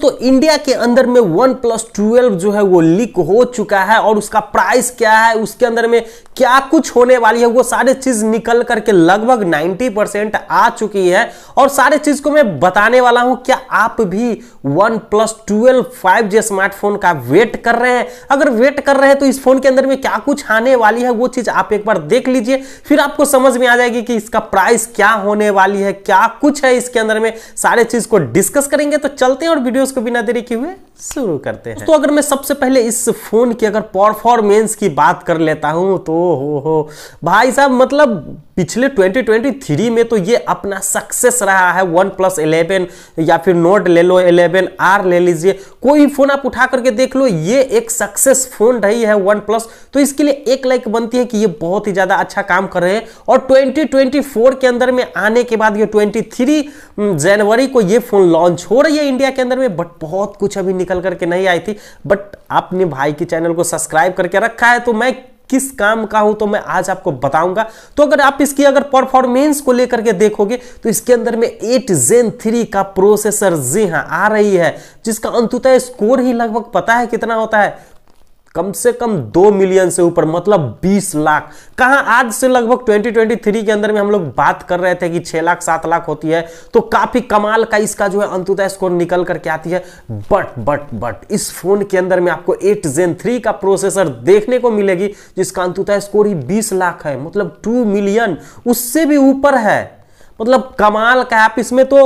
दोस्तों इंडिया के अंदर में वन प्लस ट्वेल्व जो है वो लीक हो चुका है और उसका प्राइस क्या है उसके अंदर में क्या कुछ होने वाली है वो सारे चीज निकल करके लगभग 90 परसेंट आ चुकी है और सारे चीज को मैं बताने वाला हूं क्या आप भी OnePlus twelve five G smartphone का वेट कर रहे हैं अगर वेट कर रहे हैं तो इस फोन के अंदर में क्या कुछ आने वाली है वो चीज आप एक बार देख लीजिए फिर आपको समझ में आ जाएगी कि इसका प्राइस क्या होने वाली है क्या कुछ है इसके अंदर में सारे चीज को डिस्कस करेंगे तो चलते हैं और वीडियो उसको बिना देरी किए हुए शुरू करते हैं तो अगर मैं सबसे पहले इस फ़ोन की अगर परफॉर्मेंस की बात कर लेता हूं तो हो हो भाई साहब मतलब पिछले 2023 में तो ये अपना सक्सेस रहा है वन प्लस एलेवन या फिर नोट ले लो एलेवन आर ले लीजिए कोई फ़ोन आप उठा करके देख लो ये एक सक्सेस फ़ोन रही है वन प्लस तो इसके लिए एक लाइक बनती है कि ये बहुत ही ज़्यादा अच्छा काम कर रहे हैं और 2024 के अंदर में आने के बाद ये 23 जनवरी को ये फ़ोन लॉन्च हो रही है इंडिया के अंदर में बट बहुत कुछ अभी निकल करके नहीं आई थी बट आपने भाई के चैनल को सब्सक्राइब करके रखा है तो मैं किस काम का हूं तो मैं आज आपको बताऊंगा तो अगर आप इसकी अगर परफॉर्मेंस को लेकर के देखोगे तो इसके अंदर में एट जेन थ्री का प्रोसेसर जी हाँ आ रही है जिसका अंतुतः स्कोर ही लगभग पता है कितना होता है कम से कम दो मिलियन से ऊपर मतलब बीस लाख कहा आज से लगभग 2023 के अंदर में हम लोग बात कर रहे थे कि छह लाख सात लाख होती है तो काफी कमाल का इसका जो है अंतुदय स्कोर निकल करके आती है बट बट बट इस फोन के अंदर में आपको एट जेन थ्री का प्रोसेसर देखने को मिलेगी जिसका अंतुदय स्कोर ही बीस लाख है मतलब टू मिलियन उससे भी ऊपर है मतलब कमाल का आप इसमें तो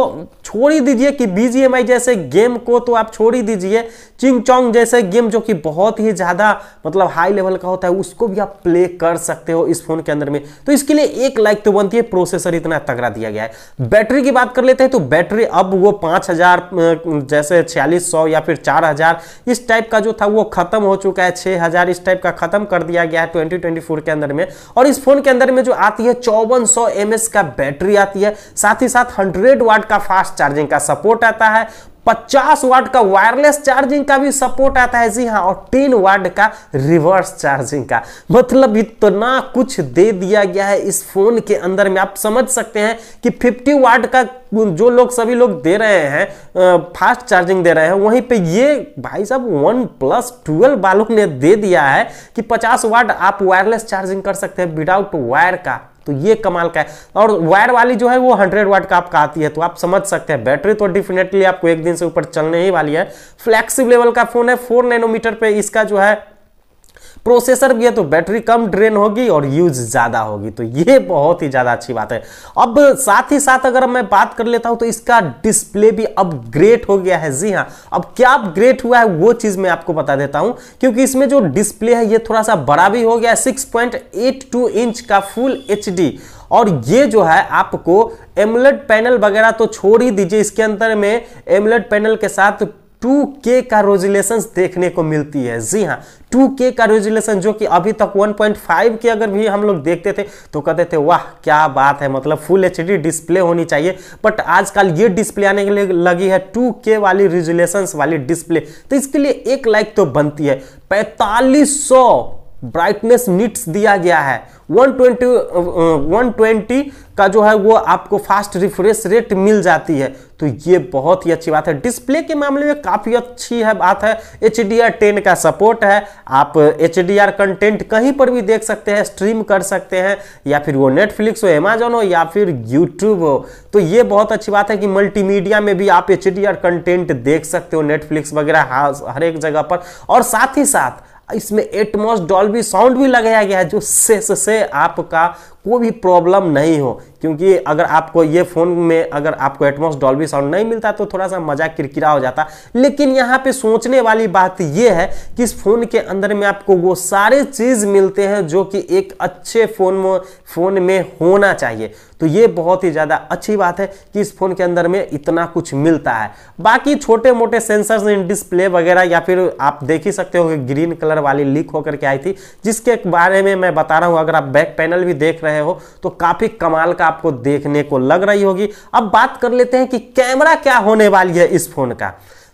छोड़ ही दीजिए कि बीजीएमआई जैसे गेम को तो आप छोड़ ही दीजिए चिंग चौंग जैसे गेम जो कि बहुत ही ज़्यादा मतलब हाई लेवल का होता है उसको भी आप प्ले कर सकते हो इस फोन के अंदर में तो इसके लिए एक लाइक तो बनती है प्रोसेसर इतना तगड़ा दिया गया है बैटरी की बात कर लेते हैं तो बैटरी अब वो पाँच जैसे छियालीस या फिर चार इस टाइप का जो था वो खत्म हो चुका है छः इस टाइप का खत्म कर दिया गया है ट्वेंटी के अंदर में और इस फोन के अंदर में जो आती है चौवन सौ का बैटरी आती है आती है साथ ही साथ हंड्रेड वाट का फास्ट चार्जिंग का सपोर्ट आता है 50 वाट का वायरलेस चार्जिंग का भी सपोर्ट आता है जी हाँ और 10 वाट का रिवर्स चार्जिंग का मतलब इतना कुछ दे दिया गया है इस फोन के अंदर में आप समझ सकते हैं कि 50 वाट का जो लोग सभी लोग दे रहे हैं फास्ट चार्जिंग दे रहे हैं वहीं पे ये भाई साहब वन प्लस ट्वेल्व वालों ने दे दिया है कि 50 वाट आप वायरलेस चार्जिंग कर सकते हैं विदाउट वायर का तो ये कमाल का है और वायर वाली जो है वो 100 वाट का आपका आती है तो आप समझ सकते हैं बैटरी तो डेफिनेटली आपको एक दिन से ऊपर चलने ही वाली है फ्लैक्सिबल लेवल का फोन है फोर नैनोमीटर पे इसका जो है प्रोसेसर भी है तो बैटरी कम ड्रेन होगी और यूज ज़्यादा होगी तो ये बहुत ही ज़्यादा अच्छी बात है अब साथ ही साथ अगर मैं बात कर लेता हूं तो इसका डिस्प्ले भी ग्रेट हो गया है जी हाँ अब क्या अपग्रेड हुआ है वो चीज़ मैं आपको बता देता हूँ क्योंकि इसमें जो डिस्प्ले है ये थोड़ा सा बड़ा भी हो गया सिक्स इंच का फुल एच और ये जो है आपको एमलेट पैनल वगैरह तो छोड़ ही दीजिए इसके अंदर में एमलेट पैनल के साथ टू के का रेजुलेशन देखने को मिलती है जी हाँ टू के का रेजुलेशन जो कि अभी तक 1.5 के अगर भी हम लोग देखते थे तो कहते थे वाह क्या बात है मतलब फुल एच डिस्प्ले होनी चाहिए बट आजकल ये डिस्प्ले आने के लिए लगी है टू के वाली रेजुलेशन वाली डिस्प्ले तो इसके लिए एक लाइक तो बनती है पैंतालीस सौ ब्राइटनेस निट्स दिया गया है 120 120 uh, का जो है वो आपको फास्ट रिफ्रेश रेट मिल जाती है तो ये बहुत ही अच्छी बात है डिस्प्ले के मामले में काफ़ी अच्छी है बात है एच डी आर टेन का सपोर्ट है आप एच डी आर कंटेंट कहीं पर भी देख सकते हैं स्ट्रीम कर सकते हैं या फिर वो नेटफ्लिक्स हो अमेजोन हो या फिर यूट्यूब हो तो ये बहुत अच्छी बात है कि मल्टीमीडिया में भी आप एच डी आर कंटेंट देख सकते हो नेटफ्लिक्स वगैरह हाँ, हर एक जगह पर और साथ ही साथ इसमें एटमोस डॉल्बी साउंड भी लगाया गया है जो से से, से आपका कोई भी प्रॉब्लम नहीं हो क्योंकि अगर आपको ये फ़ोन में अगर आपको एटमोस डॉल्बी साउंड नहीं मिलता तो थोड़ा सा मज़ा किरकिरा हो जाता लेकिन यहाँ पे सोचने वाली बात यह है कि इस फ़ोन के अंदर में आपको वो सारे चीज़ मिलते हैं जो कि एक अच्छे फ़ोन में फ़ोन में होना चाहिए तो ये बहुत ही ज़्यादा अच्छी बात है कि इस फ़ोन के अंदर में इतना कुछ मिलता है बाकी छोटे मोटे सेंसर्स इन डिस्प्ले वगैरह या फिर आप देख ही सकते हो ग्रीन कलर वाली लीक होकर के आई थी जिसके बारे में मैं बता रहा हूँ अगर आप बैक पैनल भी देख रहे रहे हो तो काफ़ी कमाल का आपको देखने को लग रही होगी अब बात कर लेते हैं कि कैमरा क्या होने वाली है इस फ़ोन का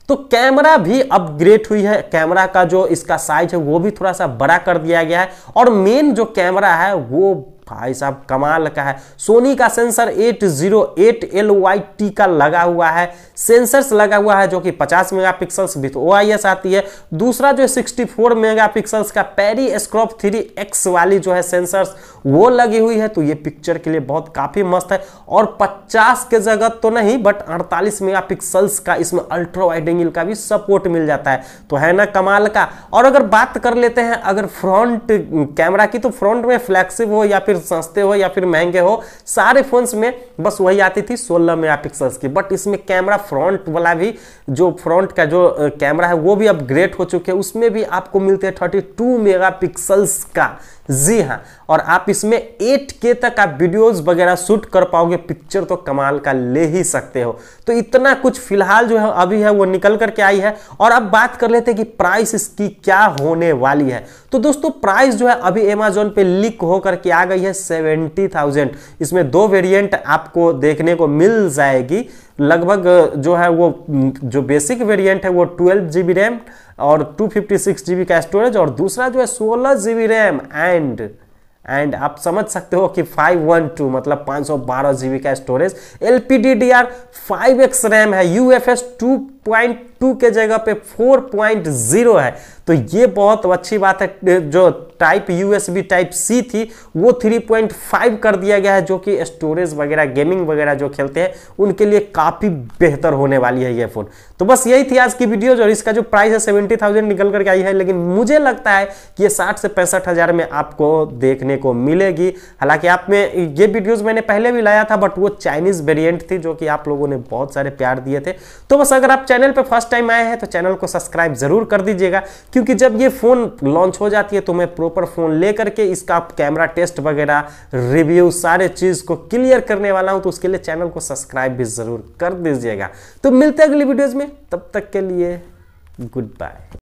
तो कैमरा भी अपग्रेड हुई है कैमरा का जो इसका साइज है वो भी थोड़ा सा बड़ा कर दिया गया है और मेन जो कैमरा है वो भाई साहब कमाल का है सोनी का सेंसर 808 LYT का लगा हुआ है सेंसर्स लगा हुआ है जो कि 50 मेगापिक्सल्स विथ OIS आती है दूसरा जो 64 मेगापिक्सल्स का पेरी स्क्रॉप थ्री एक्स वाली जो है सेंसर्स वो लगी हुई है तो ये पिक्चर के लिए बहुत काफ़ी मस्त है और 50 के जगह तो नहीं बट 48 मेगापिक्सल्स का इसमें अल्ट्रा वाइड एंगल का भी सपोर्ट मिल जाता है तो है ना कमाल का और अगर बात कर लेते हैं अगर फ्रंट कैमरा की तो फ्रंट में फ्लैक्सिव हो या फिर सस्ते हो या फिर महंगे हो सारे फोन्स में बस वही आती थी 16 मेगापिक्सल्स की बट इसमें कैमरा फ्रंट वाला भी जो फ्रंट का जो कैमरा है वो भी अपग्रेड हो चुके हैं उसमें भी आपको मिलते हैं थर्टी मेगापिक्सल्स का जी हाँ और आप इसमें 8K तक आप वीडियोस वगैरह शूट कर पाओगे पिक्चर तो कमाल का ले ही सकते हो तो इतना कुछ फिलहाल जो है अभी है वो निकल कर के आई है और अब बात कर लेते हैं कि प्राइस इसकी क्या होने वाली है तो दोस्तों प्राइस जो है अभी एमेजोन पे लीक होकर के आ गई है सेवेंटी थाउजेंड इसमें दो वेरियंट आपको देखने को मिल जाएगी लगभग जो है वो जो बेसिक वेरिएंट है वो ट्वेल्व जी बी रैम और टू फिफ्टी सिक्स जी का स्टोरेज और दूसरा जो है सोलह G B RAM and and आप समझ सकते हो कि 512 मतलब 512 जीबी का storage L P D D R five X RAM है U F S two point two के जगह पे फोर पॉइंट जीरो है तो ये बहुत अच्छी बात है जो टाइप यूएसबी टाइप सी थी वो थ्री पॉइंट फाइव कर दिया गया है जो कि स्टोरेज वगैरह गेमिंग वगैरह जो खेलते हैं उनके लिए काफ़ी बेहतर होने वाली है ये फ़ोन तो बस यही थी आज की वीडियो और इसका जो प्राइस है सेवेंटी थाउजेंड निकल करके आई है लेकिन मुझे लगता है कि ये साठ से पैंसठ हज़ार में आपको देखने को मिलेगी हालांकि आप में ये वीडियोज़ मैंने पहले भी लाया था बट वो चाइनीज़ वेरियंट थी जो कि आप लोगों ने बहुत सारे प्यार दिए थे तो बस अगर आप चैनल पर फर्स्ट टाइम आए हैं तो चैनल को सब्सक्राइब जरूर कर दीजिएगा क्योंकि जब ये फ़ोन लॉन्च हो जाती है तो मैं प्रॉपर फ़ोन लेकर के इसका कैमरा टेस्ट वगैरह रिव्यू सारे चीज़ को क्लियर करने वाला हूं तो उसके लिए चैनल को सब्सक्राइब भी ज़रूर कर दीजिएगा तो मिलते हैं अगली वीडियोज़ में तब तक के लिए गुड बाय